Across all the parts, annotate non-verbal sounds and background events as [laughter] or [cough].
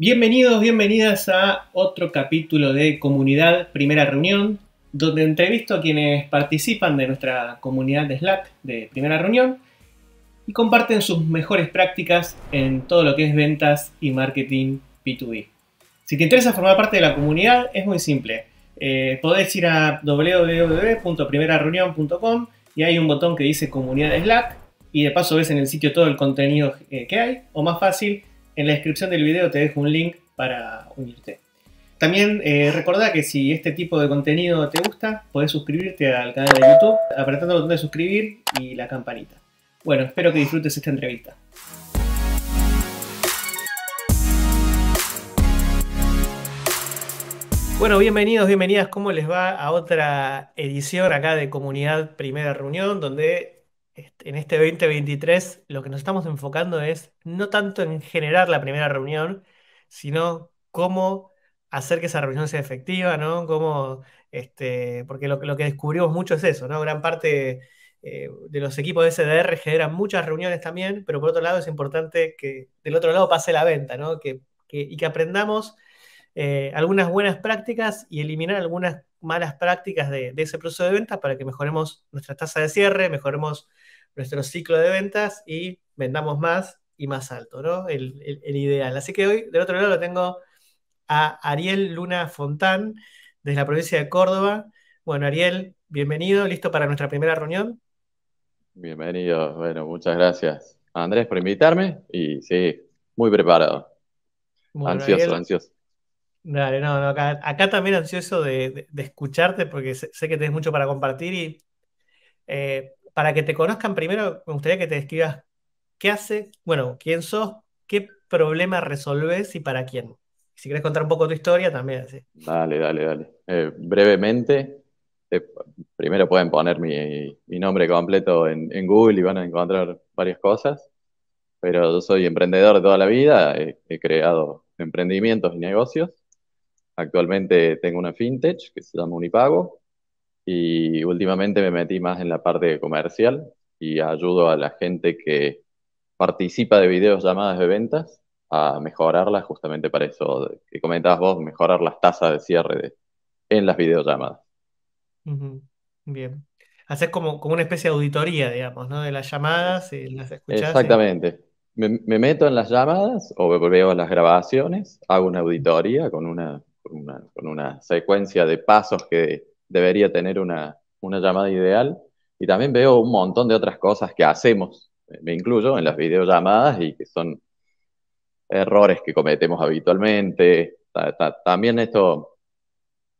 Bienvenidos, bienvenidas a otro capítulo de Comunidad Primera Reunión, donde entrevisto a quienes participan de nuestra comunidad de Slack de Primera Reunión y comparten sus mejores prácticas en todo lo que es ventas y marketing B2B. Si te interesa formar parte de la comunidad, es muy simple. Eh, podés ir a www.primerareunión.com y hay un botón que dice comunidad Slack y de paso ves en el sitio todo el contenido eh, que hay, o más fácil, en la descripción del video te dejo un link para unirte. También eh, recordá que si este tipo de contenido te gusta, podés suscribirte al canal de YouTube apretando el botón de suscribir y la campanita. Bueno, espero que disfrutes esta entrevista. Bueno, bienvenidos, bienvenidas. ¿Cómo les va a otra edición acá de Comunidad Primera Reunión, donde en este 2023 lo que nos estamos enfocando es no tanto en generar la primera reunión, sino cómo hacer que esa reunión sea efectiva, ¿no? este, porque lo, que descubrimos mucho es eso, ¿no? Gran parte eh, de los equipos de SDR generan muchas reuniones también, pero por otro lado es importante que del otro lado pase la venta, ¿no? Que, y que aprendamos eh, algunas buenas prácticas y eliminar algunas malas prácticas de, ese proceso de ventas para que mejoremos nuestra tasa de cierre, mejoremos nuestro ciclo de ventas y vendamos más y más alto, ¿no? El, ideal. Así que hoy del otro lado lo tengo a Ariel Luna Fontán desde la provincia de Córdoba. Bueno, Ariel, bienvenido, listo para nuestra primera reunión. Bienvenido, bueno, muchas gracias. Andrés por invitarme y sí, muy preparado. ansioso, ansioso. Dale, no, acá, también ansioso de, escucharte porque sé, que tenés mucho para compartir y eh, para que te conozcan primero me gustaría que te describas qué hace, bueno, quién sos, qué problema resolvés y para quién. Si querés contar un poco tu historia también. Dale, dale, dale. Eh, brevemente, eh, primero pueden poner mi, nombre completo en, Google y van a encontrar varias cosas, pero yo soy emprendedor de toda la vida, he creado emprendimientos y negocios Actualmente tengo una fintech que se llama Unipago y últimamente me metí más en la parte comercial y ayudo a la gente que participa de videos llamadas de ventas a mejorarlas justamente para eso que comentabas vos, mejorar las tasas de cierre en las videollamadas. Bien. Haces como, como una especie de auditoría, digamos, ¿no? De las llamadas, y las escuchas. Exactamente. Me, me, meto en las llamadas o veo las grabaciones, hago una auditoría con una una, con una secuencia de pasos que debería tener una, una llamada ideal. Y también veo un montón de otras cosas que hacemos, eh, me incluyo, en las videollamadas y que son errores que cometemos habitualmente. también esto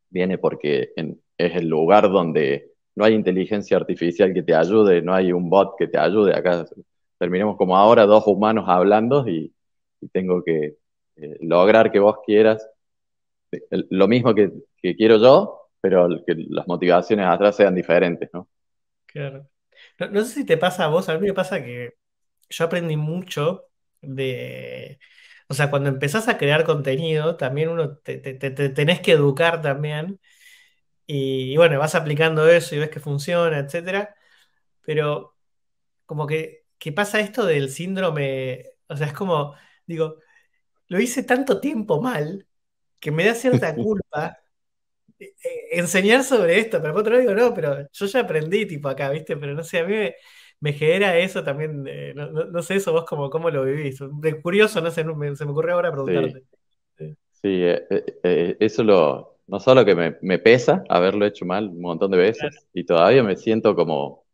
viene porque es el lugar donde no hay inteligencia artificial que te ayude, no hay un bot que te ayude. Acá terminemos como ahora, dos humanos hablando y, tengo que eh, lograr que vos quieras lo mismo que, quiero yo, pero que las motivaciones atrás sean diferentes, ¿no? Claro. No, sé si te pasa a vos, a mí me pasa que yo aprendí mucho de... O sea, cuando empezás a crear contenido, también uno te, tenés que educar también. Y, bueno, vas aplicando eso y ves que funciona, etcétera. Pero como que, que pasa esto del síndrome, o sea, es como, digo, lo hice tanto tiempo mal que me da cierta [laughs] culpa eh, eh, enseñar sobre esto, pero por otro lado digo, no, pero yo ya aprendí tipo acá, ¿viste? Pero no sé, a mí me, genera eso también, eh, no, sé eso vos como, cómo lo vivís, de curioso, no sé, se me ocurre ahora preguntarte. Sí, eso lo, no solo que me, pesa haberlo hecho mal un montón de veces, y todavía me siento como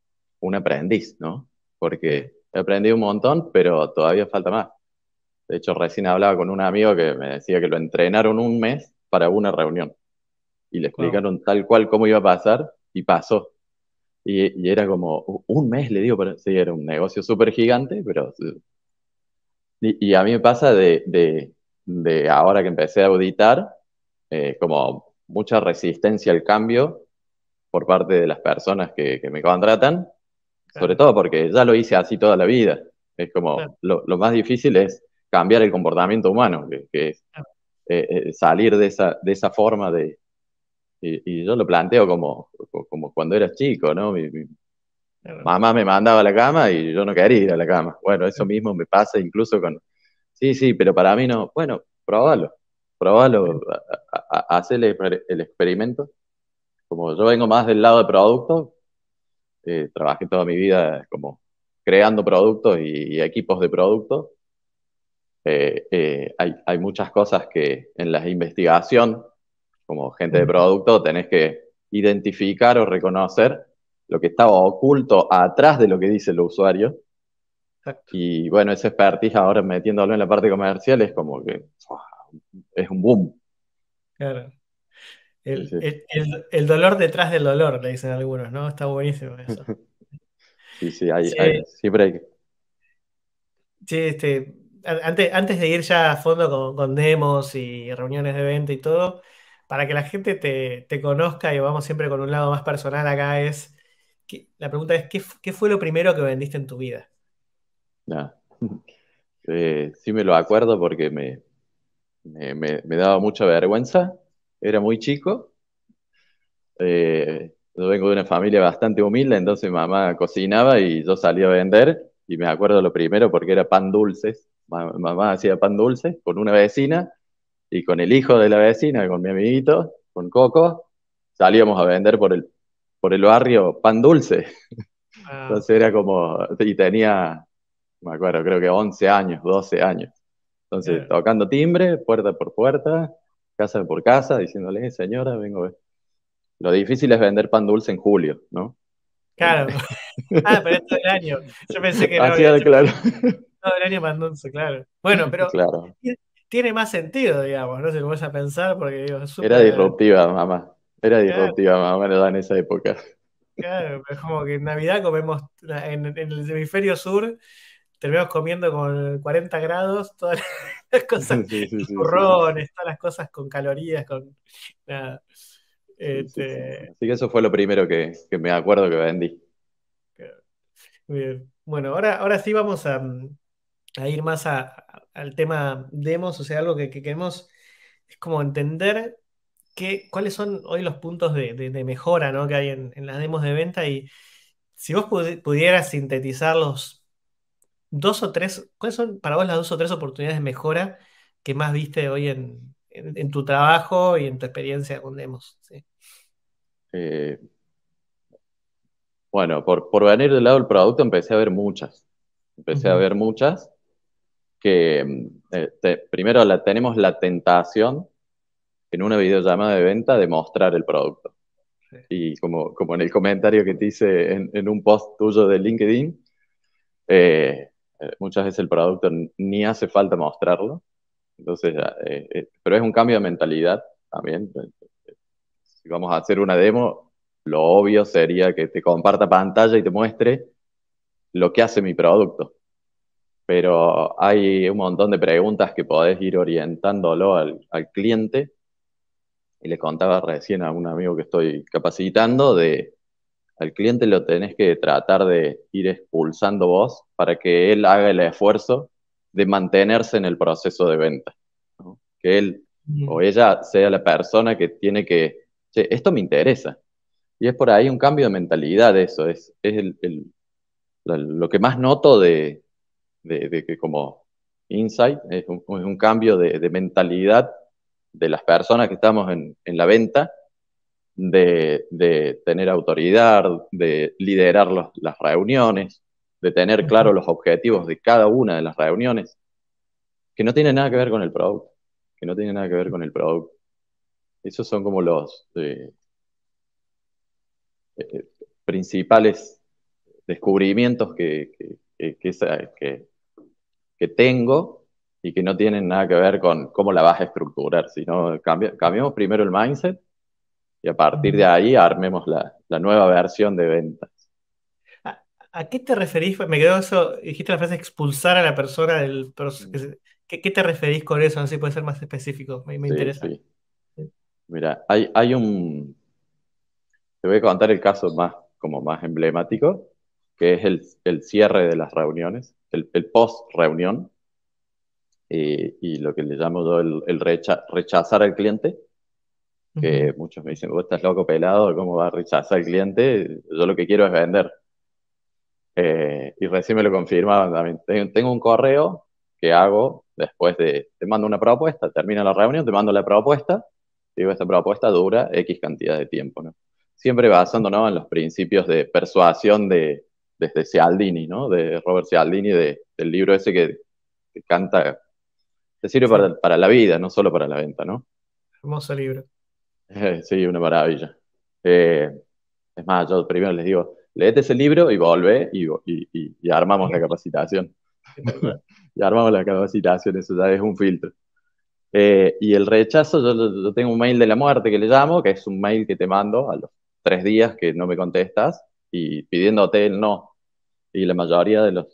un aprendiz, ¿no? Porque aprendí un montón, pero todavía falta más. De hecho, recién hablaba con un amigo que me decía que lo entrenaron un mes para una reunión y le explicaron tal cual cómo iba a pasar y pasó. Y, era como un mes, le digo, pero sí, era un negocio súper gigante, pero... Y, a mí me pasa de, de, ahora que empecé a auditar, eh, como mucha resistencia al cambio por parte de las personas que, me contratan, sobre todo porque ya lo hice así toda la vida. Es como lo, más difícil es cambiar el comportamiento humano, que, es eh, eh, salir de esa, de esa forma de... Y, yo lo planteo como, como cuando eras chico, ¿no? Mi, mamá me mandaba a la cama y yo no quería ir a la cama. Bueno, eso mismo me pasa incluso con... Sí, sí, pero para mí no. Bueno, probalo, probalo, haz el, experimento. Como yo vengo más del lado de producto, eh, trabajé toda mi vida como creando productos y equipos de productos, eh, eh, hay, muchas cosas que en la investigación, como gente de producto, tenés que identificar o reconocer lo que estaba oculto atrás de lo que dice el usuario. Y bueno, ese expertise ahora metiéndolo en la parte comercial es como que es un boom. Claro. El, dolor detrás del dolor, le dicen algunos, ¿no? Está buenísimo eso. [laughs] sí, sí, sí. Hay, siempre hay Sí, este, antes, de ir ya a fondo con, demos y reuniones de venta y todo, para que la gente te, conozca y vamos siempre con un lado más personal acá, es que, la pregunta es, ¿qué, fue lo primero que vendiste en tu vida? [laughs] Eh, sí me lo acuerdo porque me, daba mucha vergüenza, era muy chico. Eh, yo vengo de una familia bastante humilde, entonces mi mamá cocinaba y yo salía a vender y me acuerdo lo primero porque era pan dulces mamá hacía pan dulce con una vecina y con el hijo de la vecina, con mi amiguito, con Coco, salíamos a vender por el, por el barrio pan dulce. Ah. Entonces era como, y tenía, me acuerdo, creo que 11 años, 12 años. Entonces, tocando timbre, puerta por puerta, casa por casa, diciéndole, eh, señora, vengo a ver. Lo difícil es vender pan dulce en julio, ¿no? Claro. [laughs] Ah, pero esto del año. Yo pensé que no. claro claro. Bueno, pero tiene más sentido, digamos, no sé cómo vas a pensar, porque Era disruptiva, mamá. Era disruptiva, mamá, en esa época. Claro, es como que en Navidad comemos, en, el hemisferio sur, terminamos comiendo con 40 grados, todas [laughs] las cosas, todas las cosas con calorías, con nada. Este, Así que eso fue lo primero que, me acuerdo que vendí. Bien. Bueno, ahora, ahora sí vamos a, a ir más al tema demos, o sea, algo que, queremos es como entender cuáles son hoy los puntos de, mejora que hay en, las demos de venta y si vos pudieras sintetizar los dos o tres, ¿cuáles son para vos las dos o tres oportunidades de mejora que más viste hoy en, tu trabajo y en tu experiencia con demos? Eh, bueno, por, venir del lado del producto empecé a ver muchas. Empecé a ver muchas que eh, primero la, tenemos la tentación en una videollamada de venta de mostrar el producto. Y como, en el comentario que te hice en, un post tuyo de LinkedIn, eh, eh, muchas veces el producto ni hace falta mostrarlo. Entonces, pero es un cambio de mentalidad también. Si vamos a hacer una demo, lo obvio sería que te comparta pantalla y te muestre lo que hace mi producto pero hay un montón de preguntas que podés ir orientándolo al, cliente. Y le contaba recién a un amigo que estoy capacitando de al cliente lo tenés que tratar de ir expulsando vos para que él haga el esfuerzo de mantenerse en el proceso de venta. Que él o ella sea la persona que tiene que, esto me interesa. Y es por ahí un cambio de mentalidad eso, es, es lo que más noto de, de, que como insight es un, cambio de, mentalidad de las personas que estamos en, la venta, de, tener autoridad, de liderar las reuniones, de tener claro los objetivos de cada una de las reuniones, que no tiene nada que ver con el producto, que no tiene nada que ver con el producto. Esos son como los eh, eh, principales descubrimientos que, que, que que tengo y que no tienen nada que ver con cómo la vas a estructurar, sino cambiamos primero el mindset y a partir de ahí armemos la, nueva versión de ventas. ¿A, qué te referís? Me quedó eso, dijiste la frase expulsar a la persona del... ¿Qué, qué te referís con eso? No sé si puede ser más específico, me, interesa. Mira, hay, un... Te voy a contar el caso más, como más emblemático, que es el cierre de las reuniones el, post-reunión eh, y lo que le llamo yo el, rechazar al cliente, que muchos me dicen, vos estás loco pelado, ¿cómo vas a rechazar al cliente? Yo lo que quiero es vender. Eh, y recién me lo confirmaban también. Tengo un correo que hago después de, te mando una propuesta, termina la reunión, te mando la propuesta, digo, esta propuesta dura X cantidad de tiempo, ¿no? Siempre basándonos en los principios de persuasión de, desde Cialdini, ¿no? De Robert Cialdini, de, del libro ese que, canta, te sirve para, la vida, no solo para la venta, ¿no? Hermoso libro. Eh, sí, una maravilla. Eh, es más, yo primero les digo, leete ese libro y vuelve y, armamos la capacitación. [laughs] y armamos la capacitación, eso ya es un filtro. Eh, y el rechazo, yo, tengo un mail de la muerte que le llamo, que es un mail que te mando a los tres días que no me contestas y pidiéndote el no y la mayoría de los,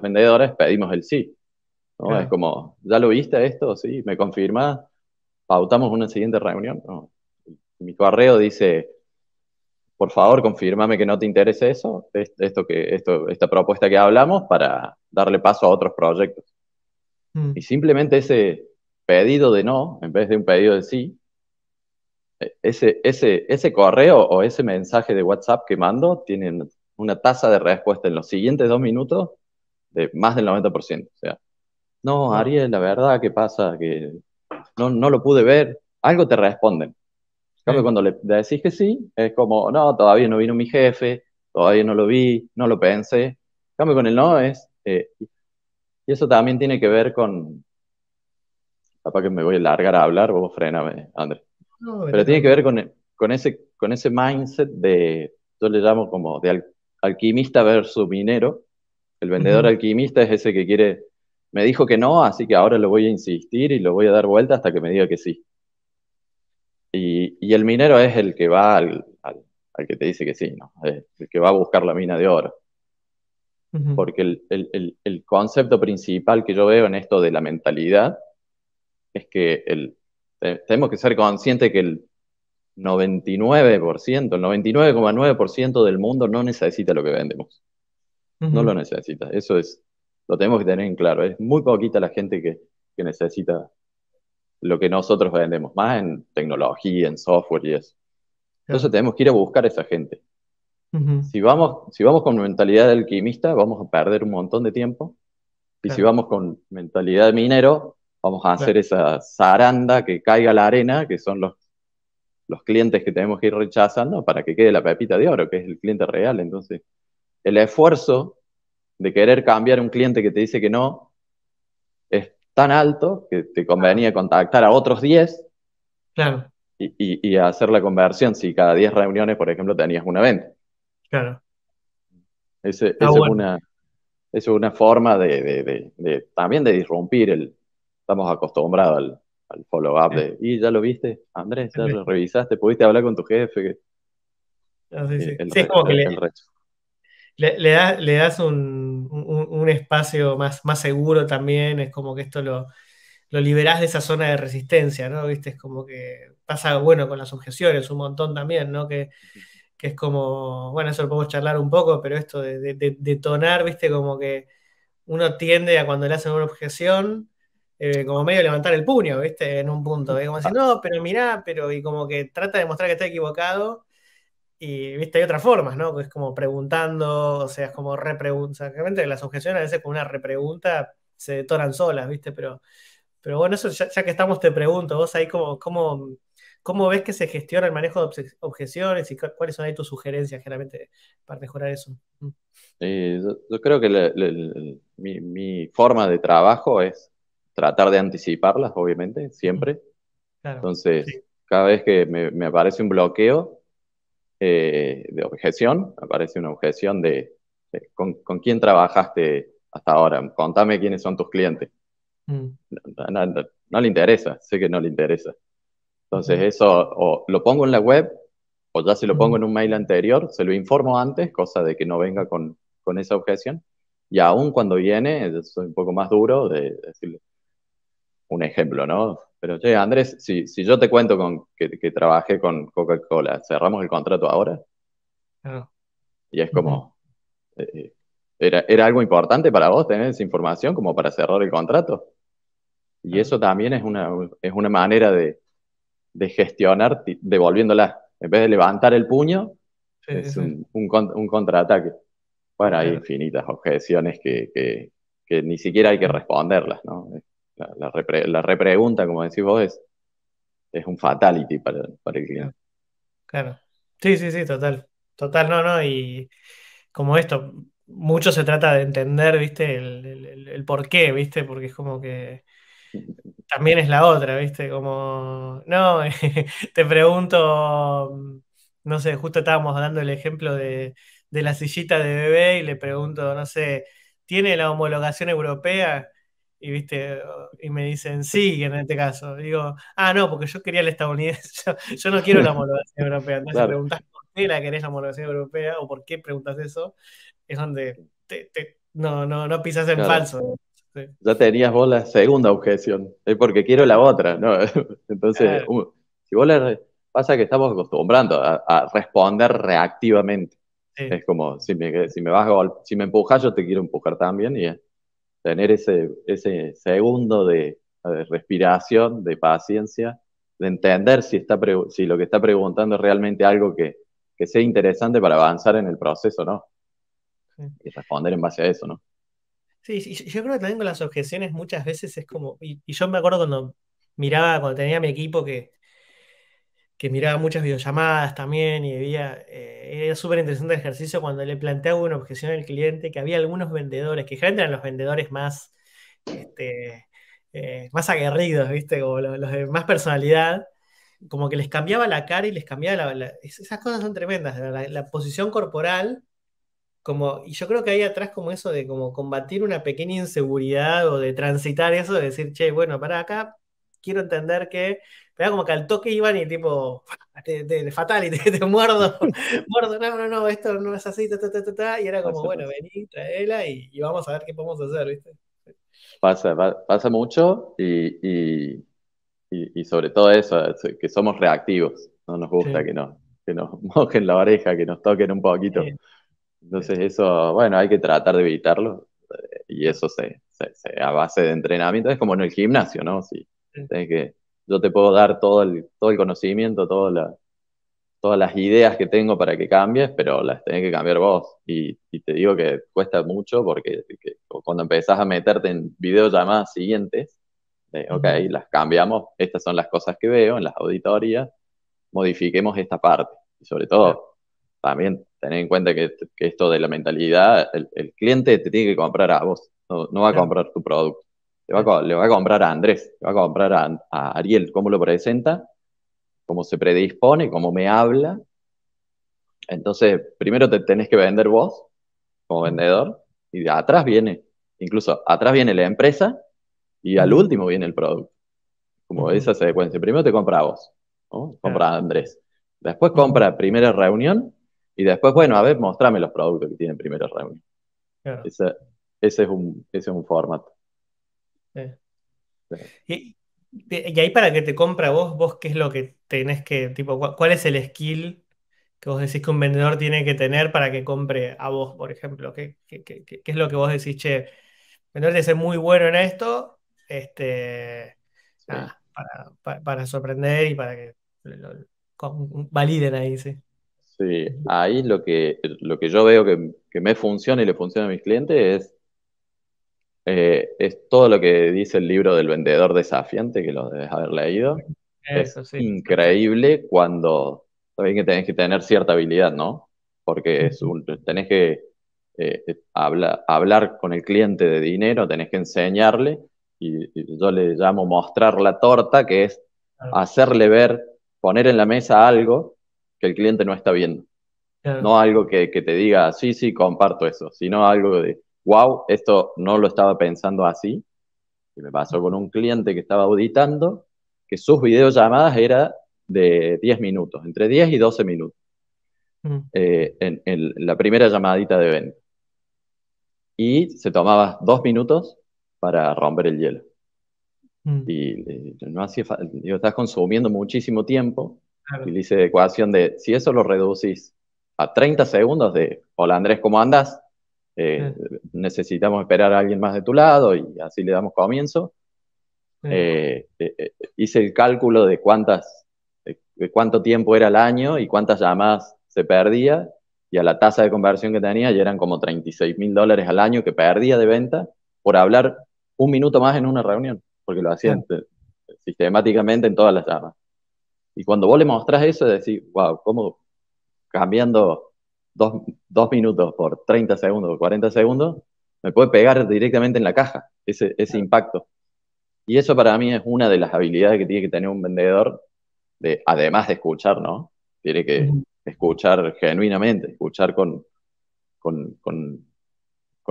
vendedores pedimos el sí. ¿no? Es como, ¿ya lo viste esto? Sí, ¿me confirma? ¿Pautamos una siguiente reunión? Mi correo dice, por favor, confírmame que no te interesa eso, esto que, esto, esta propuesta que hablamos para darle paso a otros proyectos. Mm. Y simplemente ese pedido de no, en vez de un pedido de sí, e, ese, ese, ese correo o ese mensaje de WhatsApp que mando tiene una tasa de respuesta en los siguientes dos minutos de más del 90%. O sea, no, ah. Ariel, la verdad, ¿qué pasa? Que no, no lo pude ver. Algo te responden. En cuando le decís que sí, es como, no, todavía no vino mi jefe, todavía no lo vi, no lo pensé. En cambio, con el no es. Eh, y eso también tiene que ver con. Capaz que me voy a largar a hablar, vos frename, Andrés. Pero tiene que ver con, ese, con ese mindset de. Yo le llamo como de, alquimista versus minero. El vendedor alquimista es ese que quiere, me dijo que no, así que ahora lo voy a insistir y lo voy a dar vuelta hasta que me diga que sí. Y, el minero es el que va al, que te dice que sí, ¿no? el que va a buscar la mina de oro. Porque el, concepto principal que yo veo en esto de la mentalidad es que tenemos que ser conscientes que el 99%, el 99,9% del mundo no necesita lo que vendemos. No lo necesita. Eso es, lo tenemos que tener en claro. Es muy poquita la gente que, necesita lo que nosotros vendemos, más en tecnología, en software y eso. Entonces tenemos que ir a buscar a esa gente. si, vamos, si vamos con mentalidad de alquimista, vamos a perder un montón de tiempo. Y si vamos con mentalidad de minero, vamos a hacer esa zaranda que caiga la arena, que son los los clientes que tenemos que ir rechazando para que quede la pepita de oro, que es el cliente real. Entonces, el esfuerzo de querer cambiar un cliente que te dice que no es tan alto que te convenía contactar a otros 10 claro. y, hacer la conversión si cada 10 reuniones, por ejemplo, tenías una venta. Claro. Esa ah, es una, forma de, también de disrumpir el... Estamos acostumbrados al, ¿y ya lo viste, Andrés? ¿Ya lo revisaste? ¿Pudiste hablar con tu jefe? Ah, sí, es como que le, le, das un, espacio más, más seguro también, es como que esto lo, lo liberás de esa zona de resistencia, ¿no? Viste, es como que pasa, bueno, con las objeciones un montón también, ¿no? Que, es como, bueno, eso lo podemos charlar un poco, pero esto de, detonar, viste, como que uno tiende a cuando le hacen una objeción, eh, como medio levantar el puño, ¿viste? En un punto, ¿eh? como decir, ah. no, pero mirá, pero y como que trata de mostrar que está equivocado. Y, ¿viste? Hay otras formas, ¿no? Es como preguntando, o sea, es como repregunta. Realmente las objeciones a veces con una repregunta se detonan solas, ¿viste? Pero, pero bueno, eso ya, que estamos te pregunto, vos ahí como, cómo, cómo ves que se gestiona el manejo de objeciones y cuáles son ahí tus sugerencias generalmente para mejorar eso. Eh, yo, creo que mi forma de trabajo es tratar de anticiparlas, obviamente, siempre. Entonces, cada vez que me, aparece un bloqueo eh, de objeción, aparece una objeción de, con, quién trabajaste hasta ahora? Contame quiénes son tus clientes. Mm. No, le interesa, sé que no le interesa. Entonces, eso o lo pongo en la web o ya se lo pongo en un mail anterior, se lo informo antes, cosa de que no venga con, con esa objeción. Y aún cuando viene, soy un poco más duro de decirle, un ejemplo, ¿no? Pero, che, Andrés, si, yo te cuento con, que, trabajé con Coca-Cola, ¿cerramos el contrato ahora? Y es como, eh, eh, era, algo importante para vos tener esa información como para cerrar el contrato? Y ah. eso también es una, es una manera de, gestionar devolviéndola. En vez de levantar el puño, es Un, contraataque. Bueno, hay infinitas objeciones que, ni siquiera hay que mm. responderlas, ¿no? la, repregunta, como decís vos, es, es un fatality para, el cliente. Claro. Sí, sí, sí, total. Total, no, no. Y como esto, mucho se trata de entender, viste, el, el, por qué, viste, porque es como que [laughs] también es la otra, viste, como, no, [laughs] te pregunto, no sé, justo estábamos dando el ejemplo de, de la sillita de bebé y le pregunto, no sé, ¿tiene la homologación europea? y viste, y me dicen sí en este caso. digo, ah, no, porque yo quería el estadounidense, [laughs] yo, no quiero la [laughs] homologación europea. Entonces preguntas por qué la querés la homologación europea o por qué preguntas eso, es donde no, no, no pisas en falso. Ya tenías vos la segunda objeción, es porque quiero la otra, ¿no? [laughs] Entonces, si vos pasa que estamos acostumbrando a, responder reactivamente. Es como, si me, si me vas, si me empujas, yo te quiero empujar también y tener ese, ese segundo de, respiración, de paciencia, de entender si, está si lo que está preguntando es realmente algo que, sea interesante para avanzar en el proceso, ¿no? Y responder en base a eso, ¿no? Sí, yo creo que también con las objeciones muchas veces es como, y, y yo me acuerdo cuando miraba, cuando tenía mi equipo, que que miraba muchas videollamadas también y había eh, era súper interesante el ejercicio cuando le planteaba una objeción al cliente, que había algunos vendedores, que generalmente eran los vendedores más, este, eh, más aguerridos, ¿viste? Como los, de más personalidad, como que les cambiaba la cara y les cambiaba la... esas cosas son tremendas, la, posición corporal, como, y yo creo que hay atrás como eso de como combatir una pequeña inseguridad o de transitar eso, de decir, che, bueno, para acá quiero entender que. Pero como que al toque iban y tipo, fatal, y te, [laughs] muerdo, [laughs] muerdo, no, no, no, esto no es así, y era como, bueno, [laughs] vení, traela y, vamos a ver qué podemos hacer, ¿viste? Pasa, pasa mucho y, y, sobre todo eso, que somos reactivos, no nos gusta que, nos, nos mojen la oreja, que nos toquen un poquito. Entonces eso, bueno, hay que tratar de evitarlo eh, y eso se, se, a base de entrenamiento, es como en el gimnasio, ¿no? sí que yo te puedo dar todo el, todo el conocimiento, todas todas las ideas que tengo para que cambies, pero las tenés que cambiar vos. Y, te digo que cuesta mucho porque cuando empezás a meterte en videollamadas siguientes, ok, las cambiamos, estas son las cosas que veo en las auditorías, modifiquemos esta parte. Y sobre todo, también tener en cuenta que, esto de la mentalidad, el, cliente te tiene que comprar a vos, no, va a comprar tu producto le va, a, comprar a Andrés, le va a comprar a, Ariel, cómo lo presenta, cómo se predispone, cómo me habla. Entonces, primero te tenés que vender vos como vendedor y de atrás viene, incluso atrás viene la empresa y al último viene el producto. Como esa secuencia. Primero te compra vos, compra a Andrés. Después compra primera reunión y después, bueno, a ver, mostrame los productos que tienen primera reunión. ese, es un, ese es un formato. Y, ahí para que te compra vos, vos qué es lo que tenés que, tipo, cuál es el skill que vos decís que un vendedor tiene que tener para que compre a vos, por ejemplo? ¿Qué, es lo que vos decís, che, vendedor debe ser muy bueno en esto, este, para, sorprender y para que validen ahí, sí. Sí, ahí lo que, lo que yo veo que me funciona y le funciona a mis clientes es eh, es todo lo que dice el libro del vendedor desafiante, que lo debes haber leído. es increíble cuando sabés que tenés que tener cierta habilidad, ¿no? Porque tenés que eh, eh, hablar, con el cliente de dinero, tenés que enseñarle, y, yo le llamo mostrar la torta, que es hacerle ver, poner en la mesa algo que el cliente no está viendo. No algo que te diga, sí, sí, comparto eso, sino algo de, wow, esto no lo estaba pensando así. me pasó con un cliente que estaba auditando, que sus videollamadas eran de 10 minutos, entre 10 y 12 minutos, mm. eh, en, la primera llamadita de venta. Y se tomaba dos minutos para romper el hielo. Mm. Y, eh, no hacía estás consumiendo muchísimo tiempo. Y le hice ecuación de, si eso lo reducís a 30 segundos de, hola Andrés, ¿cómo andas? Eh, necesitamos esperar a alguien más de tu lado y así le damos comienzo. Eh, eh, hice el cálculo de cuántas, de cuánto tiempo era el año y cuántas llamadas se perdía y a la tasa de conversión que tenía ya eran como 36 mil dólares al año que perdía de venta por hablar un minuto más en una reunión, porque lo hacían sistemáticamente en todas las llamadas Y cuando vos le mostrás eso, decís, wow, ¿cómo cambiando dos, minutos por 30 segundos o 40 segundos, me puede pegar directamente en la caja ese, impacto. Y eso para mí es una de las habilidades que tiene que tener un vendedor, de, además de escuchar, ¿no? Tiene que escuchar genuinamente, escuchar con, con,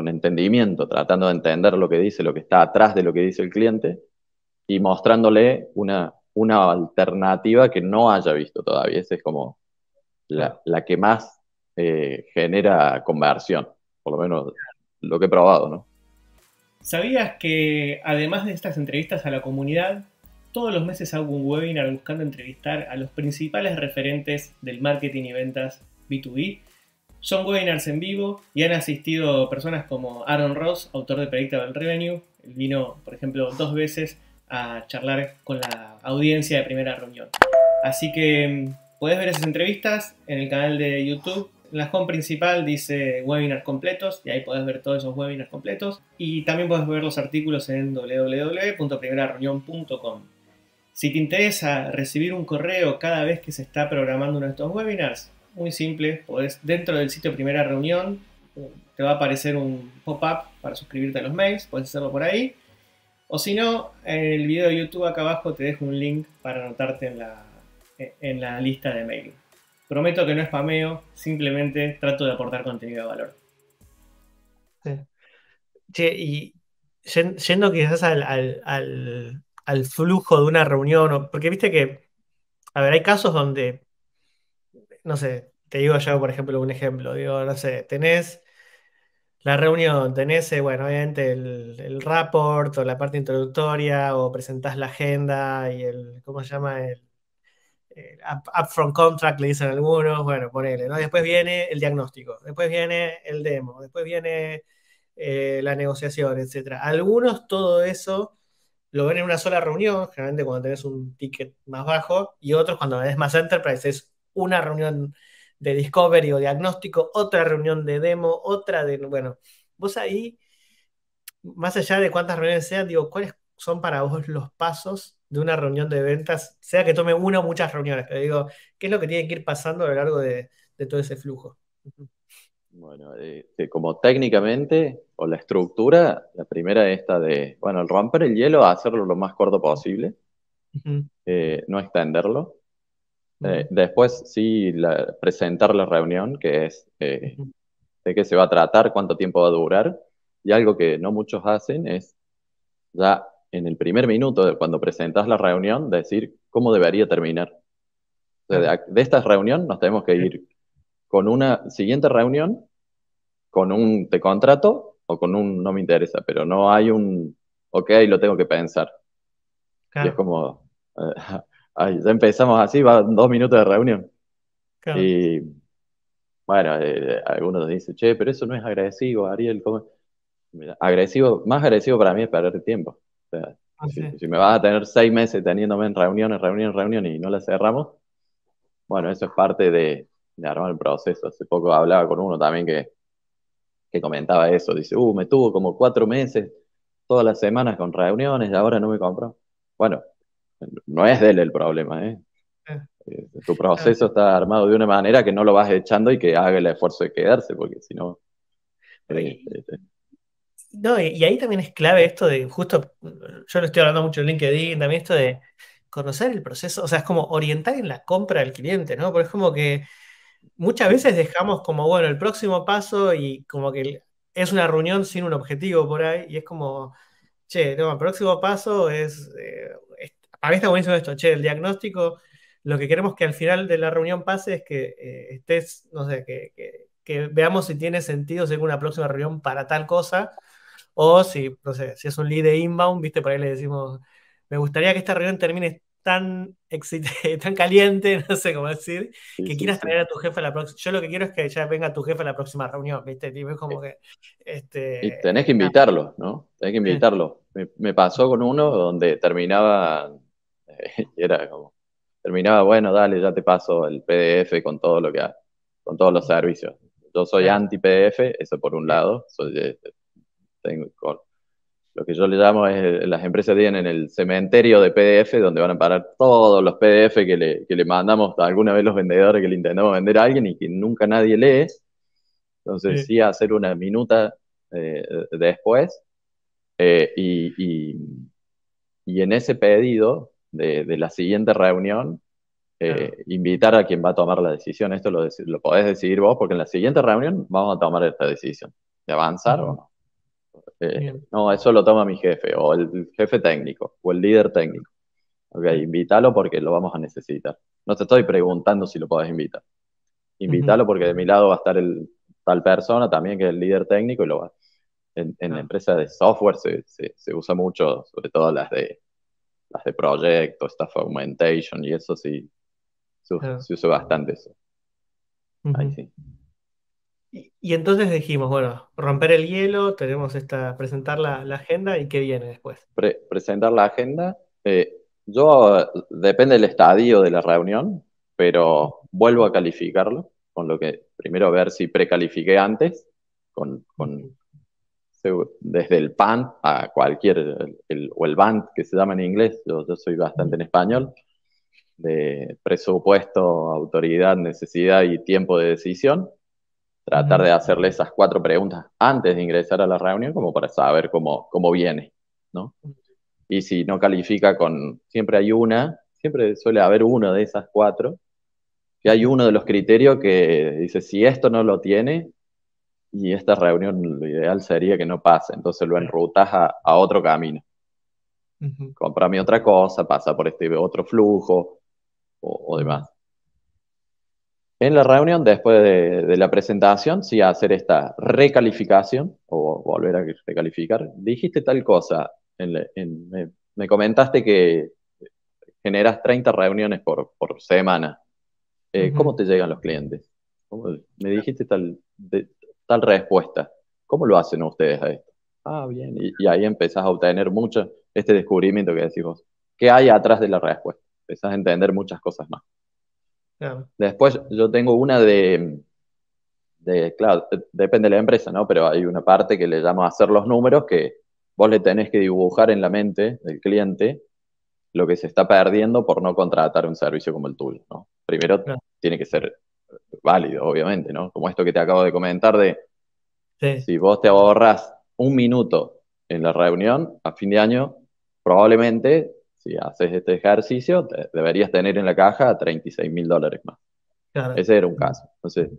entendimiento, tratando de entender lo que dice, lo que está atrás de lo que dice el cliente y mostrándole una, una alternativa que no haya visto todavía. Esa es como la, la que más eh, genera conversión, por lo menos lo que he probado, ¿no? ¿Sabías que además de estas entrevistas a la comunidad, todos los meses hago un webinar buscando entrevistar a los principales referentes del marketing y ventas B2B? Son webinars en vivo y han asistido personas como Aaron Ross, autor de Predictable Revenue. Él vino, por ejemplo, dos veces a charlar con la audiencia de primera reunión. Así que mm, puedes ver esas entrevistas en el canal de YouTube en la home principal dice webinars completos y ahí podés ver todos esos webinars completos y también puedes ver los artículos en www.primerareunión.com. Si te interesa recibir un correo cada vez que se está programando uno de estos webinars, muy simple, podés dentro del sitio Primera Reunión eh, te va a aparecer un pop-up para suscribirte a los mails, puedes hacerlo por ahí. O si no, en el video de YouTube acá abajo te dejo un link para anotarte en la, en la lista de mails. Prometo que no es spameo, simplemente trato de aportar contenido de valor. Sí. Che, y yendo quizás al, flujo de una reunión, porque viste que, a ver, hay casos donde, no sé, te digo yo, por ejemplo, un ejemplo, digo, no sé, tenés la reunión, tenés, eh, bueno, obviamente el, el rapport o la parte introductoria o presentás la agenda y el, ¿cómo se llama? El, eh, upfront contract, le dicen algunos, bueno, ponele, ¿no? Después viene el diagnóstico, después viene el demo, después viene eh, la negociación, etc. Algunos todo eso lo ven en una sola reunión, generalmente cuando tenés un ticket más bajo, y otros cuando es más enterprise, es una reunión de discovery o diagnóstico, otra reunión de demo, otra de, bueno, vos ahí, más allá de cuántas reuniones sean, digo, ¿cuáles son para vos los pasos de una reunión de ventas, sea que tome una o muchas reuniones, te digo, ¿qué es lo que tiene que ir pasando a lo largo de, todo ese flujo? Bueno, este, como técnicamente, o la estructura, la primera es esta de, bueno, romper el hielo, hacerlo lo más corto posible, eh, no extenderlo. Eh, después sí presentar la reunión, que es eh, de qué se va a tratar, cuánto tiempo va a durar. Y algo que no muchos hacen es ya en el primer minuto, cuando presentas la reunión, decir cómo debería terminar. de, esta reunión nos tenemos que ir con una siguiente reunión, con un te contrato o con un no me interesa, pero no hay un, ok, lo tengo que pensar. Claro. Y es como, eh, [laughs] ya empezamos así, van dos minutos de reunión. Claro. Y bueno, eh, algunos dicen, che, pero eso no es agresivo, Ariel. agresivo, más agresivo para mí es perder tiempo. Ah, si, me vas a tener seis meses teniéndome en reuniones, reuniones, reuniones y no la cerramos, bueno, eso es parte de, de, armar el proceso. Hace poco hablaba con uno también que, que comentaba eso. Dice, uh, me tuvo como cuatro meses todas las semanas con reuniones y ahora no me compró. Bueno, no es de él el problema, ¿eh? eh tu proceso está armado de una manera que no lo vas echando y que haga el esfuerzo de quedarse, porque si no... No, y ahí también es clave esto de, justo, yo lo estoy hablando mucho en LinkedIn, también esto de conocer el proceso, o sea, es como orientar en la compra del cliente, ¿no? Porque es como que muchas veces dejamos como, bueno, el próximo paso y como que es una reunión sin un objetivo por ahí, y es como, che, no, el próximo paso es, eh, a mí está buenísimo esto, che, el diagnóstico, lo que queremos que al final de la reunión pase es que eh, estés, no sé, que, veamos si tiene sentido según una próxima reunión para tal cosa, o si, no sé, si es un lead inbound, viste, por ahí le decimos, me gustaría que esta reunión termine tan, [laughs] tan caliente, [laughs] no sé cómo decir, que quieras traer a tu jefe a la próxima. Yo lo que quiero es que ya venga tu jefe a la próxima reunión, ¿viste? es como que. Este, y tenés que invitarlo, ¿no? Tenés que invitarlo. Me, pasó con uno donde terminaba. [laughs] era como. Terminaba, bueno, dale, ya te paso el PDF con todo lo que con todos los servicios. Yo soy anti-PDF, eso por un lado, soy, con lo que yo le llamo es, eh, las empresas tienen el cementerio de PDF donde van a parar todos los PDF que le, que le mandamos alguna vez los vendedores que le intentamos vender a alguien y que nunca nadie lee. Entonces sí, hacer una minuta eh, después. Eh, y, en ese pedido de, la siguiente reunión, invitar a quien va a tomar la decisión. Esto lo, lo podés decidir vos porque en la siguiente reunión vamos a tomar esta decisión. ¿De avanzar o no? Eh, no, eso lo toma mi jefe, o el jefe técnico, o el líder técnico. Ok, invítalo porque lo vamos a necesitar. No te estoy preguntando si lo podés invitar. Invítalo porque de mi lado va a estar el, tal persona también que es el líder técnico y lo va. En, en la ah. empresa de software se, usa mucho, sobre todo las de las de proyecto, staff augmentation y eso sí, se, usa bastante eso. Ahí sí. Y, entonces dijimos, bueno, romper el hielo, tenemos esta, presentar la, agenda y qué viene después. presentar la agenda. Eh, yo, depende del estadio de la reunión, pero vuelvo a calificarlo, con lo que primero ver si precalifiqué antes, con, desde el PAN a cualquier, el, o el band que se llama en inglés, yo, soy bastante en español, de presupuesto, autoridad, necesidad y tiempo de decisión, tratar de hacerle esas cuatro preguntas antes de ingresar a la reunión como para saber cómo, cómo viene, ¿no? Y si no califica con, siempre hay una, siempre suele haber una de esas cuatro, que hay uno de los criterios que dice, si esto no lo tiene, y esta reunión lo ideal sería que no pase, entonces lo enrutas a, otro camino. Comprame otra cosa, pasa por este otro flujo o demás en la reunión, después de, la presentación, sí, hacer esta recalificación o volver a recalificar. Dijiste tal cosa, me, comentaste que generas 30 reuniones por, semana. Eh, ¿Cómo te llegan los clientes? me dijiste tal, tal respuesta. ¿Cómo lo hacen ustedes a esto? Ah, bien. Y, y, ahí empezás a obtener mucho este descubrimiento que decís vos. ¿Qué hay atrás de la respuesta? Empezás a entender muchas cosas más. Después yo tengo una de, claro, depende de la empresa, ¿no? Pero hay una parte que le llama hacer los números que vos le tenés que dibujar en la mente del cliente lo que se está perdiendo por no contratar un servicio como el tuyo, ¿no? Primero tiene que ser válido, obviamente, ¿no? Como esto que te acabo de comentar de si vos te ahorras un minuto en la reunión, a fin de año, probablemente si haces este ejercicio, deberías tener en la caja 36 mil dólares más. Ese era un caso. Entonces,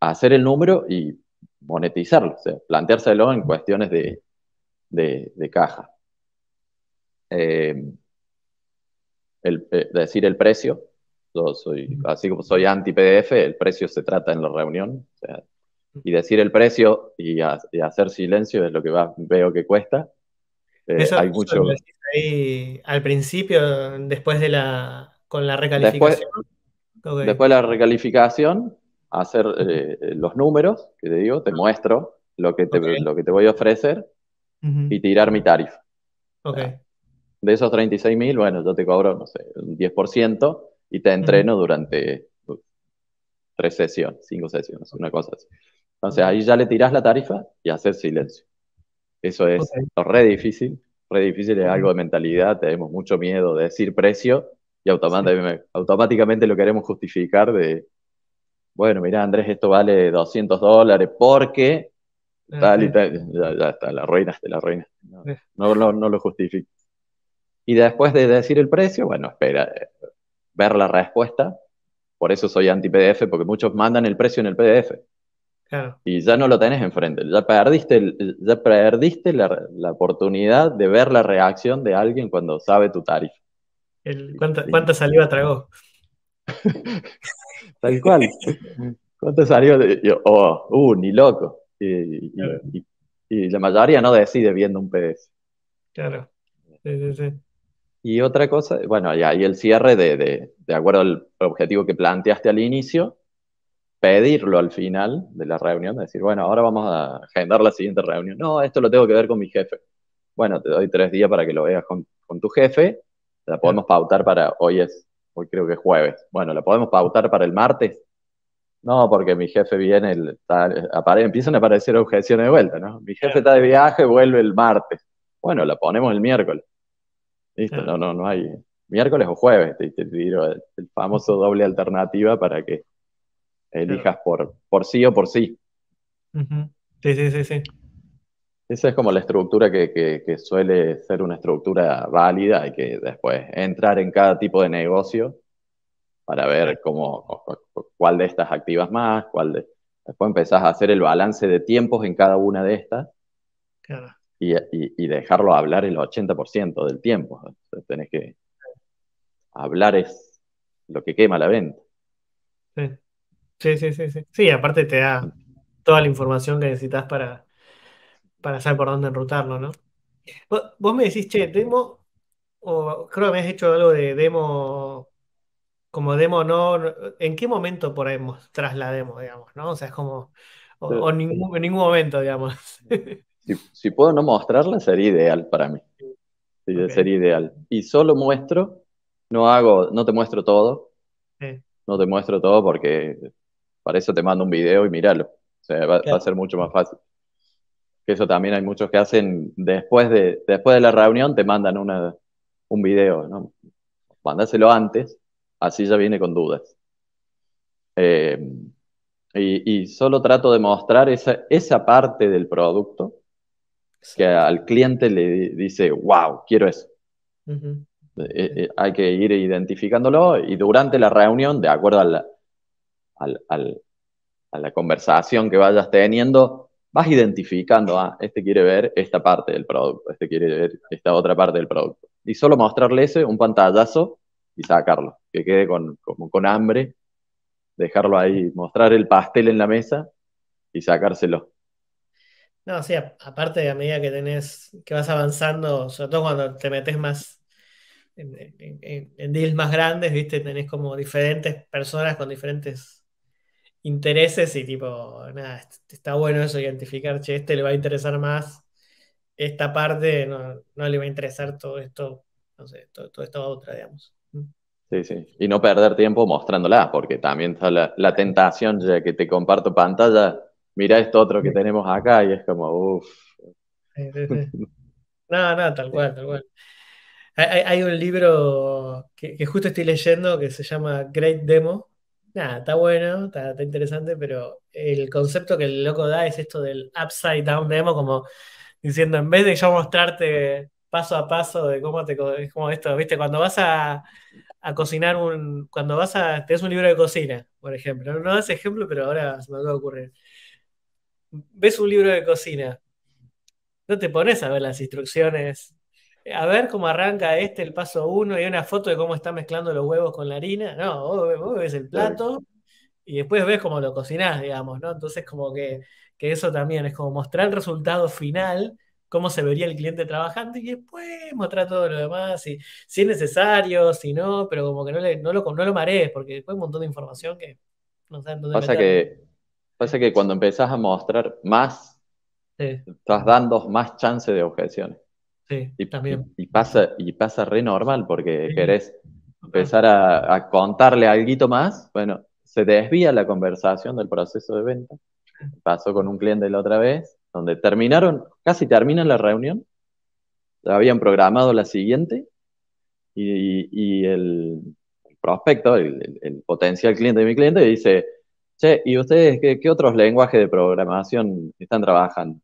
hacer el número y monetizarlo, o planteárselo en cuestiones de, caja. Eh, eh, decir el precio, yo soy, así como soy anti-PDF, el precio se trata en la reunión, y decir el precio y, hacer silencio es lo que veo que cuesta. Eh, hay mucho ahí al principio, después de la, con la recalificación. Después, de la recalificación, hacer eh, eh, los números, que te digo, te muestro lo que te, lo que te voy a ofrecer y tirar mi tarifa. de esos 36 mil, bueno, yo te cobro, no sé, un 10% y te entreno durante uh, tres sesiones, cinco sesiones, una cosa así. Entonces ahí ya le tirás la tarifa y hacer silencio. Eso es okay. re difícil re difícil, es algo de mentalidad, tenemos mucho miedo de decir precio y automáticamente, lo queremos justificar de, bueno, mira Andrés, esto vale 200 dólares porque tal y tal, ya, está, la ruina, la ruina, no, no lo justifico. Y después de decir el precio, bueno, espera, ver la respuesta, por eso soy anti-PDF, porque muchos mandan el precio en el PDF. Y ya no lo tenés enfrente, ya perdiste, ya perdiste la, oportunidad de ver la reacción de alguien cuando sabe tu tarifa. El, ¿cuánta, ¿Cuánta saliva tragó? [laughs] Tal cual. ¿Cuánta salió? Oh, uh, ni loco. Y, la mayoría no decide viendo un PDF. Claro. Sí, sí, sí. Y otra cosa, bueno, y ahí el cierre de, de, de acuerdo al objetivo que planteaste al inicio, pedirlo al final de la reunión, decir, bueno, ahora vamos a agendar la siguiente reunión. No, esto lo tengo que ver con mi jefe. Bueno, te doy tres días para que lo veas con, tu jefe. La podemos pautar para, hoy es, hoy creo que es jueves. Bueno, la podemos pautar para el martes. No, porque mi jefe viene, el, empiezan a aparecer objeciones de vuelta, ¿no? Mi jefe está de viaje, vuelve el martes. Bueno, la ponemos el miércoles. Listo, no, no, no hay. Miércoles o jueves, el famoso [laughs] doble alternativa para que elijas por, por sí o por sí. Sí, sí, sí, sí. Esa es como la estructura que, suele ser una estructura válida y que después entrar en cada tipo de negocio para ver cómo, cuál de estas activas más, cuál Después empezás a hacer el balance de tiempos en cada una de estas y, dejarlo hablar el 80% del tiempo. tenés que... Hablar es lo que quema la venta. Sí. Sí, sí, sí, sí. Sí, aparte te da toda la información que necesitas para, para saber por dónde enrutarlo, ¿no? Vos, me decís, che, demo, o creo que me has hecho algo de demo, como demo no, ¿en qué momento por ahí mostrás la demo, digamos, ¿no? O sea, es como, o, en ningún momento, digamos. Si, puedo no mostrarla, sería ideal para mí. Sería, sería ideal. Y solo muestro, no hago, no te muestro todo. No te muestro todo porque para eso te mando un video y míralo. O va, a ser mucho más fácil. eso también hay muchos que hacen después de, después de la reunión, te mandan un video, ¿no? Mándaselo antes, así ya viene con dudas. Eh, y, solo trato de mostrar esa, esa parte del producto que al cliente le dice, wow, quiero eso. Eh, eh, hay que ir identificándolo y durante la reunión, de acuerdo a la, a la conversación que vayas teniendo, vas identificando, ah, este quiere ver esta parte del producto, este quiere ver esta otra parte del producto. Y solo mostrarle ese, un pantallazo y sacarlo, que quede con, como con hambre, dejarlo ahí, mostrar el pastel en la mesa y sacárselo. No, sí, aparte a medida que tenés, que vas avanzando, sobre todo cuando te metes más en, deals más grandes, viste, tenés como diferentes personas con diferentes intereses y tipo, nada, está bueno eso, identificar, che, este le va a interesar más, esta parte no, le va a interesar todo esto, no sé, todo, esto a otra, digamos. Mm. Sí, sí. Y no perder tiempo mostrándola, porque también está la, tentación ya que te comparto pantalla, mira esto otro que tenemos acá y es como, uff. No, no, tal cual, tal cual. Hay, hay un libro que justo estoy leyendo que se llama Great Demo, nada, está bueno, está, interesante, pero el concepto que el loco da es esto del upside down demo, como diciendo, en vez de yo mostrarte paso a paso de cómo te... Es como esto, ¿viste? Cuando vas a, cocinar un... Cuando vas a... Te un libro de cocina, por ejemplo. No es ejemplo, pero ahora se me acaba de ocurrir. Ves un libro de cocina, no te pones a ver las instrucciones a ver cómo arranca este, el paso uno, y una foto de cómo está mezclando los huevos con la harina. No, vos, ves el plato y después ves cómo lo cocinás, digamos, ¿no? Entonces, como que, que eso también es como mostrar el resultado final, cómo se vería el cliente trabajando y después mostrar todo lo demás, si, si es necesario, si no, pero como que no, no, lo, no lo marees, porque después hay un montón de información que no saben dónde pasa que Pasa que cuando empezás a mostrar más, estás dando más chance de objeciones. Sí, y, también. Y, pasa, y pasa re normal porque querés empezar a, contarle algo más, bueno, se desvía la conversación del proceso de venta. Pasó con un cliente la otra vez, donde terminaron, casi terminan la reunión, habían programado la siguiente y, el, prospecto, el, potencial cliente de mi cliente, dice, che, ¿y ustedes qué otros lenguajes de programación están trabajando?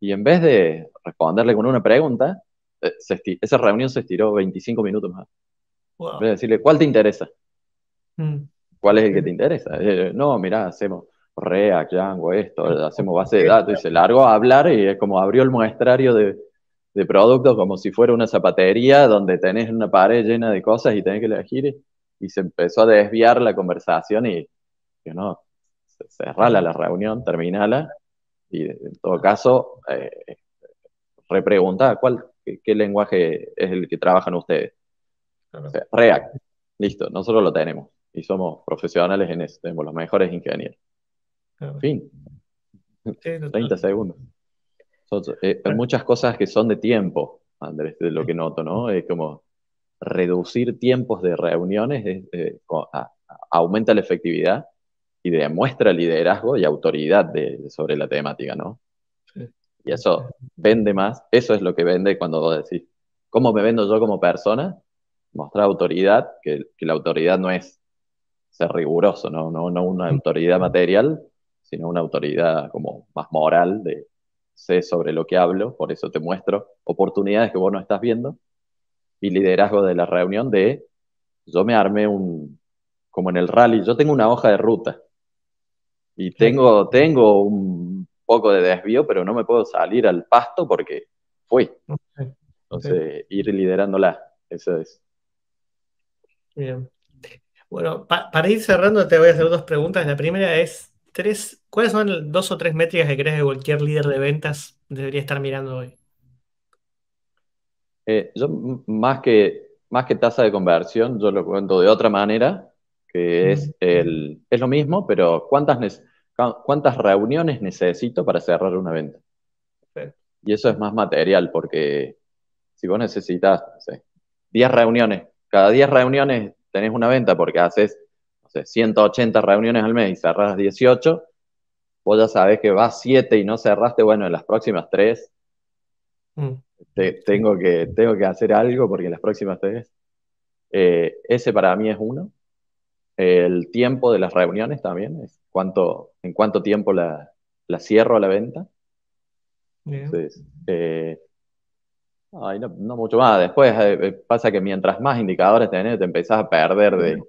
Y en vez de responderle con una pregunta, eh, esa reunión se estiró 25 minutos más. En vez de decirle, ¿cuál te interesa? Mm. ¿Cuál es el que te interesa? Eh, no, mirá, hacemos React, Django, esto, hacemos base de datos, y se largó a hablar y es como abrió el muestrario de, de productos como si fuera una zapatería donde tenés una pared llena de cosas y tenés que elegir y se empezó a desviar la conversación y no, cerrala la reunión, terminala y en todo caso, eh, repregunta, ¿cuál, qué, lenguaje es el que trabajan ustedes? React, listo, nosotros lo tenemos y somos profesionales en eso, tenemos los mejores ingenieros. Fin. 30 segundos. hay eh, eh, muchas cosas que son de tiempo, Andrés, de lo que noto, ¿no? Es como reducir tiempos de reuniones aumenta la efectividad y demuestra liderazgo y autoridad sobre la temática, ¿no? Y eso vende más, eso es lo que vende cuando vos decís, ¿cómo me vendo yo como persona? Mostrar autoridad, que, la autoridad no es ser riguroso, ¿no? No, no una autoridad material, sino una autoridad como más moral de sé sobre lo que hablo, por eso te muestro oportunidades que vos no estás viendo y liderazgo de la reunión de yo me armé un, como en el rally, yo tengo una hoja de ruta y tengo, tengo un poco de desvío, pero no me puedo salir al pasto porque fui. Entonces, ir liderándola, eso es. Bien. Bueno, para ir cerrando te voy a hacer dos preguntas. La primera es, tres, ¿cuáles son dos o tres métricas que crees que cualquier líder de ventas debería estar mirando hoy? Eh, yo más que, más que tasa de conversión, yo lo cuento de otra manera, que es, el, es lo mismo, pero ¿cuántas, ¿Cuántas reuniones necesito para cerrar una venta? Y eso es más material, porque si vos necesitas, 10 reuniones, cada 10 reuniones tenés una venta porque haces, 180 reuniones al mes y cerrás 18, vos ya sabés que vas 7 y no cerraste, bueno, en las próximas 3 mm. tengo, que, tengo que hacer algo porque en las próximas 3, eh, ese para mí es uno. El tiempo de las reuniones también, es cuánto, en cuánto tiempo la, cierro a la venta. Eh, no, mucho más. Después eh, eh, pasa que mientras más indicadores tenés, te empezás a perder de...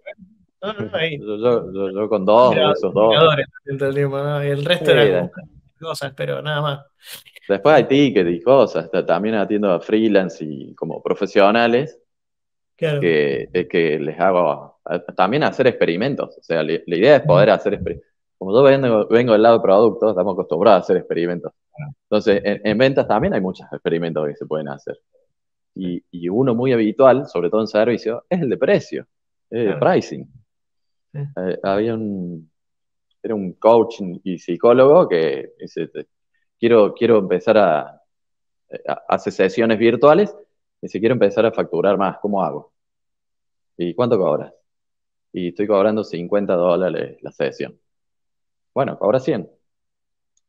Yo, con dos, esos dos. El resto era cosas, pero nada más. Después hay tickets y cosas. También atiendo a freelance y como profesionales. Que, que les hago también hacer experimentos. O sea, la, idea es poder hacer experimentos. Como yo vengo, vengo, del lado de productos, estamos acostumbrados a hacer experimentos. Entonces, en, ventas también hay muchos experimentos que se pueden hacer. Y, y, uno muy habitual, sobre todo en servicio, es el de precio, el pricing. Eh, había un, era un coach y psicólogo que dice, quiero, quiero empezar a, Hacer sesiones virtuales, y si quiero empezar a facturar más, ¿cómo hago? ¿Y cuánto cobras? y estoy cobrando 50 dólares la sesión. Bueno, cobra 100.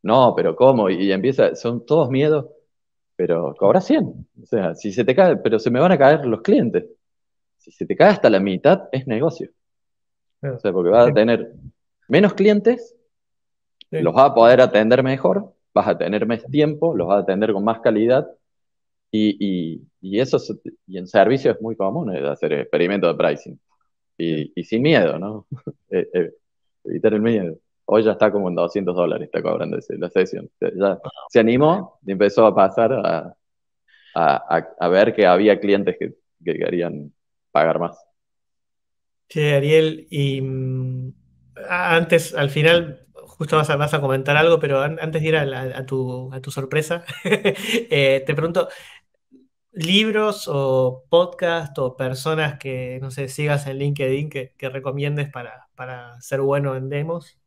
No, pero ¿cómo? Y, empieza, son todos miedos, pero cobra 100. O sea, si se te cae, pero se me van a caer los clientes. Si se te cae hasta la mitad, es negocio. O sea, porque vas a tener menos clientes, los vas a poder atender mejor, vas a tener más tiempo, los vas a atender con más calidad. Y, y eso y en servicio es muy común eh, hacer experimentos de pricing y, sin miedo, ¿no? [laughs] Eh, eh, evitar el miedo. Hoy ya está como en 200 dólares, está cobrando la sesión. se animó y empezó a pasar a, ver que había clientes que, querían pagar más. Sí, Ariel, y mm, antes, al final, justo vas a, vas a comentar algo, pero antes de ir a, a, tu, sorpresa, [laughs] eh, te pregunto, libros o podcast o personas que, no sé, sigas en LinkedIn que, recomiendes para, ser bueno en demos?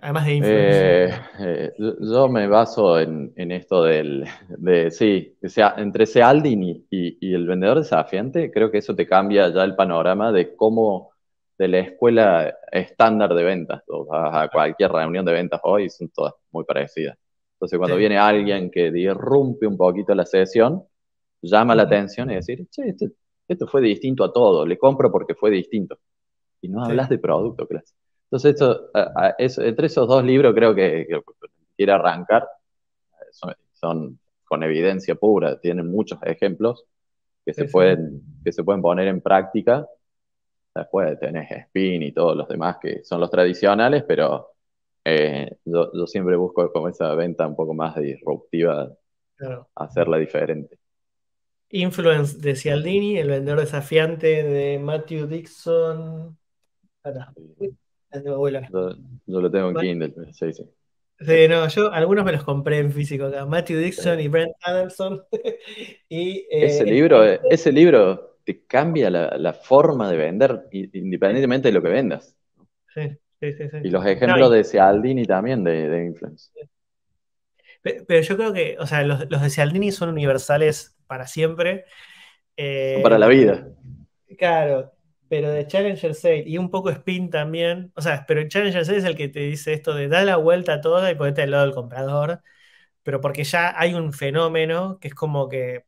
Además de influencia eh, eh, yo me baso en, esto del, de, sí, sea, entre ese Aldin y, el vendedor desafiante, creo que eso te cambia ya el panorama de cómo de la escuela estándar de ventas, o a cualquier reunión de ventas hoy, son todas muy parecidas. Entonces, cuando viene alguien que disrumpe un poquito la sesión, llama la atención y decir, este, esto fue distinto a todo, le compro porque fue distinto. Y no hablas de producto, clase. Entonces, esto, entre esos dos libros creo que, quiero arrancar, son, con evidencia pura, tienen muchos ejemplos que se, Pueden, que se pueden poner en práctica. Después tenés Spin y todos los demás que son los tradicionales, pero eh, yo, siempre busco como esa venta un poco más disruptiva, hacerla diferente. Influence de Cialdini, el vendedor desafiante de Matthew Dixon. Yo, lo tengo en Kindle, sí, sí. Sí, no, yo algunos me los compré en físico acá. Matthew Dixon y Brent Adamson. [laughs] Eh, ese, libro, este, eh, ese libro te cambia la, la forma de vender, independientemente de lo que vendas. Sí. Y los ejemplos de Cialdini también de, de influence. Pero, yo creo que, o sea, los, los, de Cialdini son universales para siempre. Eh, para la vida. Claro, pero de Challenger 6 y un poco Spin también. O sea, pero Challenger 6 es el que te dice esto de da la vuelta a toda y ponete al lado del comprador. Pero porque ya hay un fenómeno que es como que eh,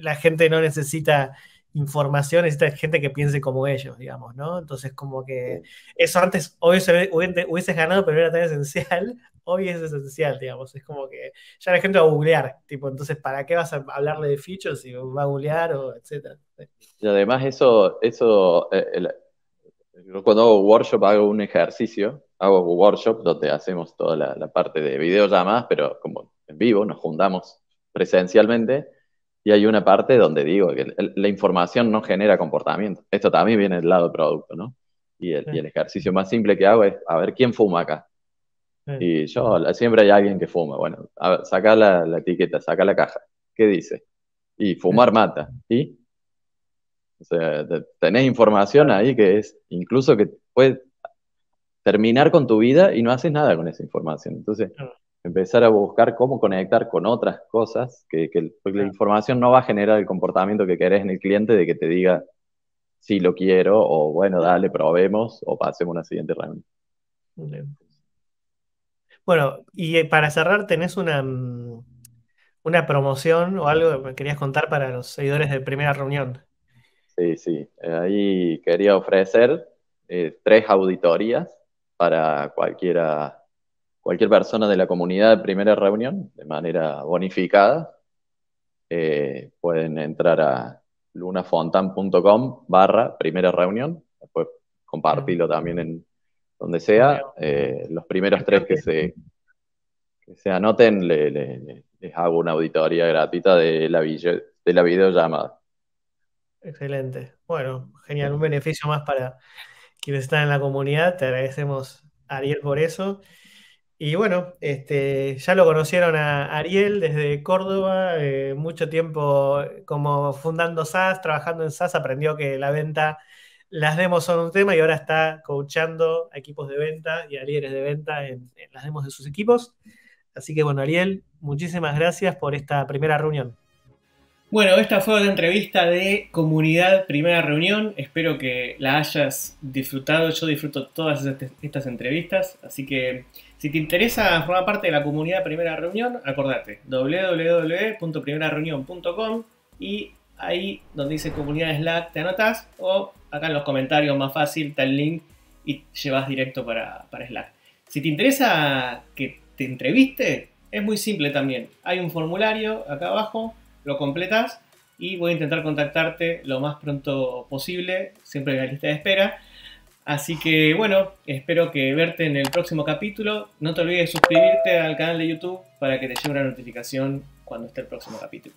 la gente no necesita información, necesita gente que piense como ellos, digamos, ¿no? Entonces, como que eso antes hoy hubieses ganado, pero era tan esencial, hoy [laughs] es esencial, digamos, es como que ya la gente va a googlear, tipo, entonces, ¿para qué vas a hablarle de fichos si va a googlear o etcétera? Y además eso, eso, eh, cuando hago workshop hago un ejercicio, hago un workshop donde hacemos toda la, la parte de videollamadas, pero como en vivo, nos juntamos presencialmente y hay una parte donde digo que la información no genera comportamiento. Esto también viene del lado producto, ¿no? Y el, ejercicio más simple que hago es a ver quién fuma acá. Y yo, siempre hay alguien que fuma. Bueno, saca la, etiqueta, saca la caja. ¿Qué dice? Y fumar mata. ¿Y? O sea, tenés información ahí que es incluso que puedes terminar con tu vida y no haces nada con esa información. Entonces, empezar a buscar cómo conectar con otras cosas, que, la información no va a generar el comportamiento que querés en el cliente de que te diga, sí lo quiero, o bueno, dale, probemos, o pasemos a una siguiente reunión. Bueno, y eh, para cerrar, ¿tenés una, mm, una promoción o algo que querías contar para los seguidores de primera reunión? Sí, sí, ahí quería ofrecer eh, tres auditorías para cualquiera cualquier persona de la comunidad de primera reunión, de manera bonificada, eh, pueden entrar a lunafontan.com barra primera reunión, después compartirlo también en donde sea. Eh, los primeros tres que se, se anoten les hago una auditoría gratuita de la, de la videollamada. Excelente. Bueno, genial, un beneficio más para quienes están en la comunidad. Te agradecemos, Ariel, por eso. Y bueno, este, ya lo conocieron a Ariel desde Córdoba, eh, mucho tiempo eh, como fundando SaaS, trabajando en SaaS, aprendió que la venta, las demos son un tema y ahora está coachando a equipos de venta y a líderes de venta en, en las demos de sus equipos. Así que bueno, Ariel, muchísimas gracias por esta primera reunión. Bueno, esta fue la entrevista de Comunidad Primera Reunión. Espero que la hayas disfrutado. Yo disfruto todas estas entrevistas, así que... Si te interesa formar parte de la comunidad Primera Reunión, acordate www.primerareunión.com y ahí donde dice comunidad Slack te anotas o acá en los comentarios más fácil está el link y llevas directo para, para Slack. Si te interesa que te entreviste, es muy simple también. Hay un formulario acá abajo, lo completas y voy a intentar contactarte lo más pronto posible, siempre en la lista de espera. Así que bueno, espero que verte en el próximo capítulo. No te olvides de suscribirte al canal de YouTube para que te llegue una notificación cuando esté el próximo capítulo.